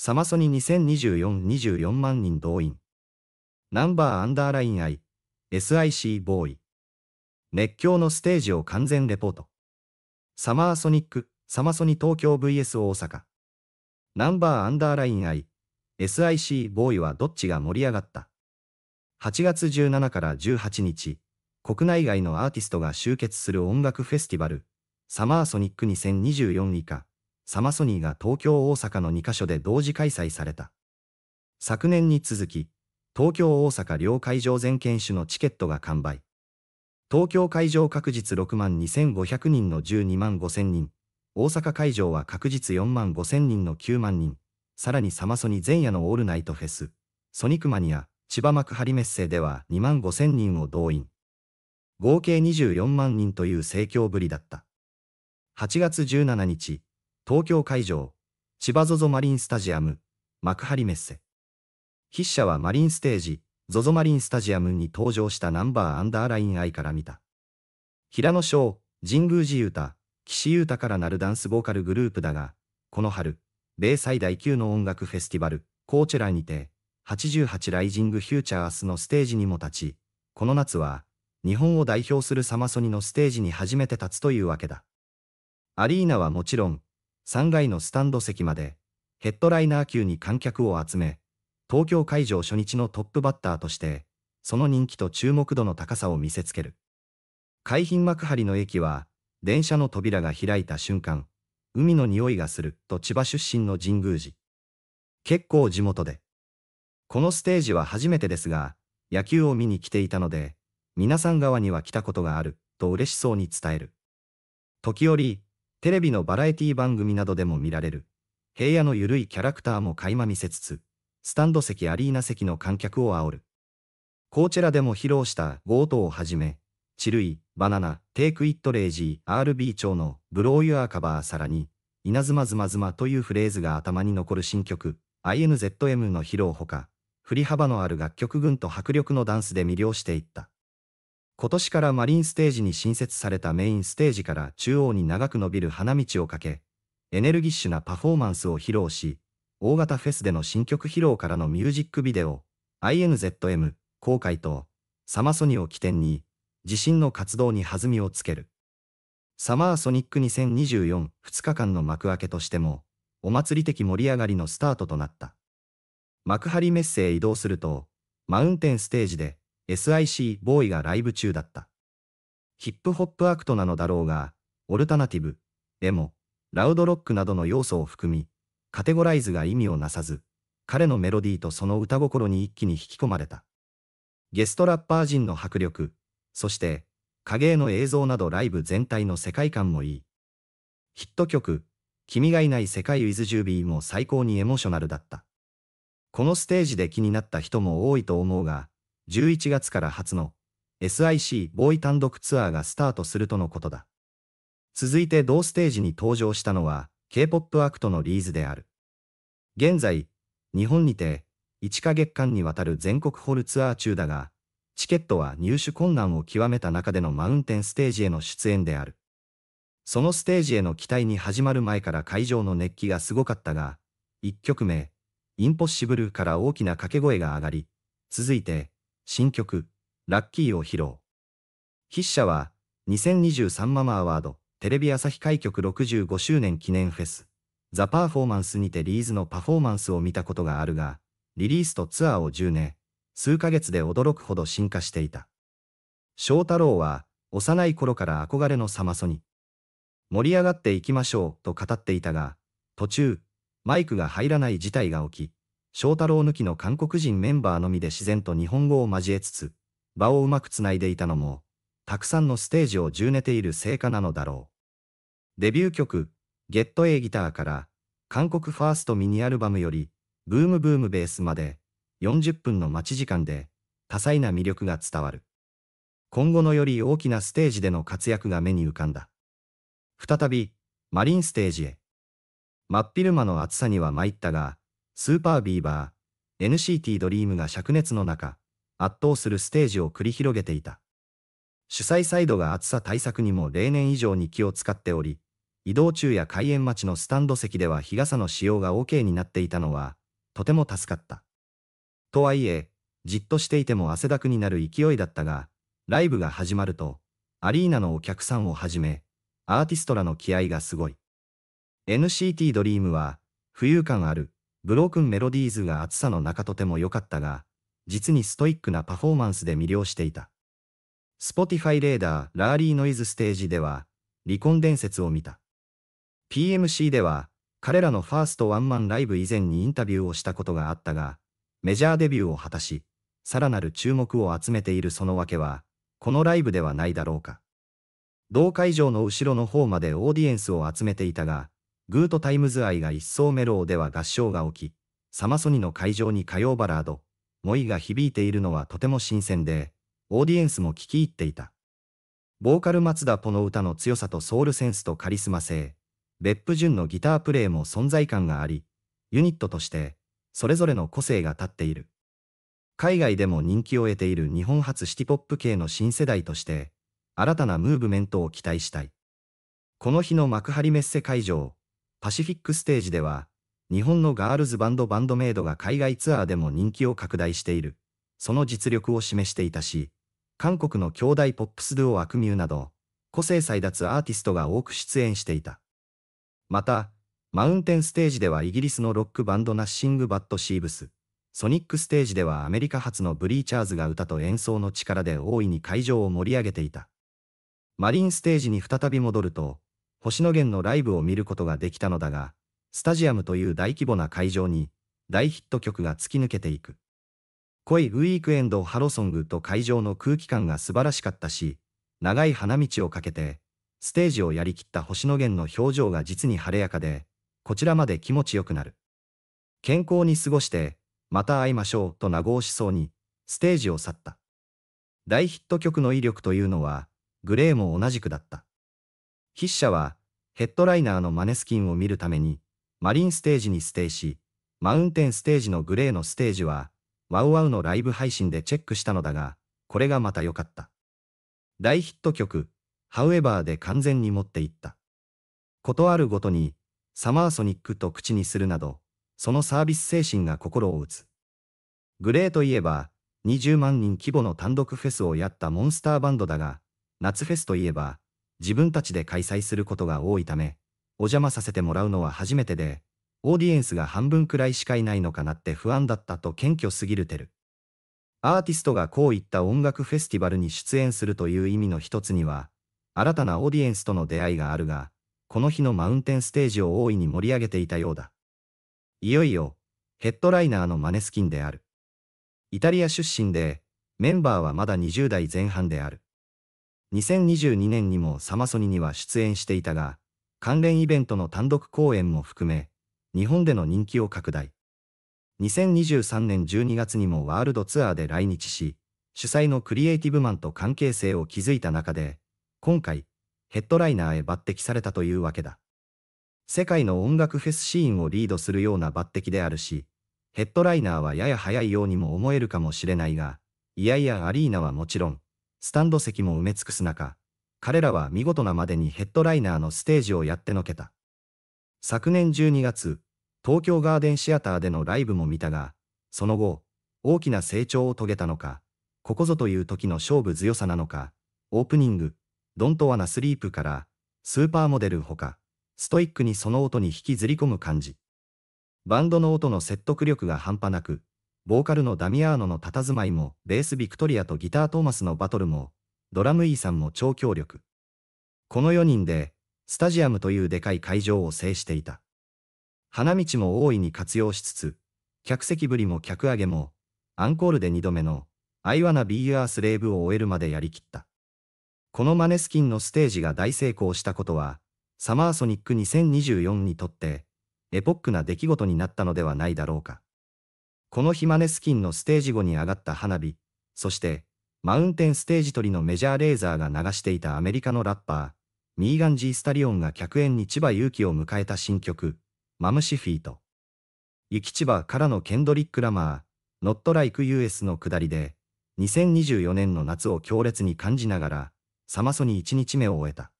サマソニ2024-24万人動員。ナンバーアンダーライン I、SIC ボーイ。熱狂のステージを完全レポート。サマーソニック、サマソニ東京 VS 大阪。ナンバーアンダーライン I、SIC ボーイはどっちが盛り上がった8月17から18日、国内外のアーティストが集結する音楽フェスティバル、サマーソニック2024以下、サマソニーが東京大阪の2カ所で同時開催された。昨年に続き、東京大阪両会場全県種のチケットが完売。東京会場確実6万2500人の12万5000人、大阪会場は確実4万5000人の9万人、さらにサマソニー前夜のオールナイトフェス、ソニクマニア、千葉幕張メッセでは2万5000人を動員。合計24万人という盛況ぶりだった。8月17日、東京会場、千葉 ZOZO マリンスタジアム、幕張メッセ。筆者はマリンステージ、ZOZO マリンスタジアムに登場したナンバーアンダーライン愛から見た。平野翔、神宮寺勇太、岸優太からなるダンスボーカルグループだが、この春、米最大級の音楽フェスティバル、コーチェラにて、88ライジングフューチャーアスのステージにも立ち、この夏は、日本を代表するサマソニのステージに初めて立つというわけだ。アリーナはもちろん、3階のスタンド席まで、ヘッドライナー級に観客を集め、東京会場初日のトップバッターとして、その人気と注目度の高さを見せつける。海浜幕張の駅は、電車の扉が開いた瞬間、海の匂いがすると千葉出身の神宮寺。結構地元で。このステージは初めてですが、野球を見に来ていたので、皆さん側には来たことがあると嬉しそうに伝える。時折、テレビのバラエティ番組などでも見られる、平野の緩いキャラクターも垣間見せつつ、スタンド席アリーナ席の観客を煽る。コーチェラでも披露したゴートをはじめ、チルイ、バナナ、テイクイットレイジー、RB 調のブローユアーカバーさらに、稲妻妻妻というフレーズが頭に残る新曲、INZM の披露ほか、振り幅のある楽曲群と迫力のダンスで魅了していった。今年からマリンステージに新設されたメインステージから中央に長く伸びる花道をかけ、エネルギッシュなパフォーマンスを披露し、大型フェスでの新曲披露からのミュージックビデオ、INZM、公開と、サマソニを起点に、自身の活動に弾みをつける。サマーソニック2024、2日間の幕開けとしても、お祭り的盛り上がりのスタートとなった。幕張メッセへ移動すると、マウンテンステージで、SIC ボーイがライブ中だった。ヒップホップアクトなのだろうが、オルタナティブ、エモ、ラウドロックなどの要素を含み、カテゴライズが意味をなさず、彼のメロディーとその歌心に一気に引き込まれた。ゲストラッパー陣の迫力、そして、影絵の映像などライブ全体の世界観もいい。ヒット曲、君がいない世界 with10B も最高にエモーショナルだった。このステージで気になった人も多いと思うが、11月から初の SIC ボーイ単独ツアーがスタートするとのことだ。続いて同ステージに登場したのは K-POP アクトのリーズである。現在、日本にて1ヶ月間にわたる全国ホールツアー中だが、チケットは入手困難を極めた中でのマウンテンステージへの出演である。そのステージへの期待に始まる前から会場の熱気がすごかったが、1曲目、インポッシブルから大きな掛け声が上がり、続いて、新曲、ラッキーを披露。筆者は、2023ママアワード、テレビ朝日開局65周年記念フェス、ザ・パーフォーマンスにてリーズのパフォーマンスを見たことがあるが、リリースとツアーを10年、数ヶ月で驚くほど進化していた。翔太郎は、幼い頃から憧れのサマソニ。盛り上がっていきましょうと語っていたが、途中、マイクが入らない事態が起き、翔太郎抜きの韓国人メンバーのみで自然と日本語を交えつつ、場をうまくつないでいたのも、たくさんのステージを重ねている成果なのだろう。デビュー曲、ゲット A ギターから、韓国ファーストミニアルバムより、ブームブームベースまで、40分の待ち時間で、多彩な魅力が伝わる。今後のより大きなステージでの活躍が目に浮かんだ。再び、マリンステージへ。真っ昼間の暑さには参ったが、スーパービーバー、NCT ドリームが灼熱の中、圧倒するステージを繰り広げていた。主催サイドが暑さ対策にも例年以上に気を使っており、移動中や開園待ちのスタンド席では日傘の使用が OK になっていたのは、とても助かった。とはいえ、じっとしていても汗だくになる勢いだったが、ライブが始まると、アリーナのお客さんをはじめ、アーティストらの気合がすごい。NCT ドリームは、浮遊感ある、ブロークンメロディーズが暑さの中とても良かったが、実にストイックなパフォーマンスで魅了していた。Spotify レーダーラーリーノイズステージでは、離婚伝説を見た。PMC では、彼らのファーストワンマンライブ以前にインタビューをしたことがあったが、メジャーデビューを果たし、さらなる注目を集めているその訳は、このライブではないだろうか。同会場の後ろの方までオーディエンスを集めていたが、グートタイムズ愛が一層メローでは合唱が起き、サマソニの会場に火曜バラード、モイが響いているのはとても新鮮で、オーディエンスも聞き入っていた。ボーカル松田ポの歌の強さとソウルセンスとカリスマ性、別府潤のギタープレイも存在感があり、ユニットとして、それぞれの個性が立っている。海外でも人気を得ている日本初シティポップ系の新世代として、新たなムーブメントを期待したい。この日の幕張メッセ会場、パシフィックステージでは、日本のガールズバンドバンドメイドが海外ツアーでも人気を拡大している、その実力を示していたし、韓国の兄弟ポップスドゥオアクミューなど、個性再奪アーティストが多く出演していた。また、マウンテンステージではイギリスのロックバンドナッシング・バッド・シーブス、ソニックステージではアメリカ発のブリーチャーズが歌と演奏の力で大いに会場を盛り上げていた。マリンステージに再び戻ると、星野源のライブを見ることができたのだが、スタジアムという大規模な会場に、大ヒット曲が突き抜けていく。恋ウィークエンドハロソングと会場の空気感が素晴らしかったし、長い花道をかけて、ステージをやりきった星野源の表情が実に晴れやかで、こちらまで気持ちよくなる。健康に過ごして、また会いましょうと名号しそうに、ステージを去った。大ヒット曲の威力というのは、グレーも同じくだった。筆者は、ヘッドライナーのマネスキンを見るために、マリンステージにステイし、マウンテンステージのグレーのステージは、ワウワウのライブ配信でチェックしたのだが、これがまた良かった。大ヒット曲、However で完全に持っていった。ことあるごとに、サマーソニックと口にするなど、そのサービス精神が心を打つ。グレーといえば、20万人規模の単独フェスをやったモンスターバンドだが、夏フェスといえば、自分たちで開催することが多いため、お邪魔させてもらうのは初めてで、オーディエンスが半分くらいしかいないのかなって不安だったと謙虚すぎるてる。アーティストがこういった音楽フェスティバルに出演するという意味の一つには、新たなオーディエンスとの出会いがあるが、この日のマウンテンステージを大いに盛り上げていたようだ。いよいよ、ヘッドライナーのマネスキンである。イタリア出身で、メンバーはまだ20代前半である。2022年にもサマソニには出演していたが、関連イベントの単独公演も含め、日本での人気を拡大。2023年12月にもワールドツアーで来日し、主催のクリエイティブマンと関係性を築いた中で、今回、ヘッドライナーへ抜擢されたというわけだ。世界の音楽フェスシーンをリードするような抜擢であるし、ヘッドライナーはやや早いようにも思えるかもしれないが、いやいやアリーナはもちろん、スタンド席も埋め尽くす中、彼らは見事なまでにヘッドライナーのステージをやってのけた。昨年12月、東京ガーデンシアターでのライブも見たが、その後、大きな成長を遂げたのか、ここぞという時の勝負強さなのか、オープニング、ドントワナスリープから、スーパーモデルほか、ストイックにその音に引きずり込む感じ。バンドの音の説得力が半端なく、ボーカルのダミアーノの佇まいも、ベースビクトリアとギタートーマスのバトルも、ドラムイーさんも超強力。この4人で、スタジアムというでかい会場を制していた。花道も大いに活用しつつ、客席ぶりも客上げも、アンコールで2度目の、アイワナビーアースレーブを終えるまでやりきった。このマネスキンのステージが大成功したことは、サマーソニック2024にとって、エポックな出来事になったのではないだろうか。このヒマネスキンのステージ後に上がった花火、そして、マウンテンステージ取りのメジャーレーザーが流していたアメリカのラッパー、ミーガン・ジー・スタリオンが客演に千葉勇気を迎えた新曲、マムシフィート。行き千葉からのケンドリック・ラマー、ノット・ライク・ US の下りで、2024年の夏を強烈に感じながら、サマソに1日目を終えた。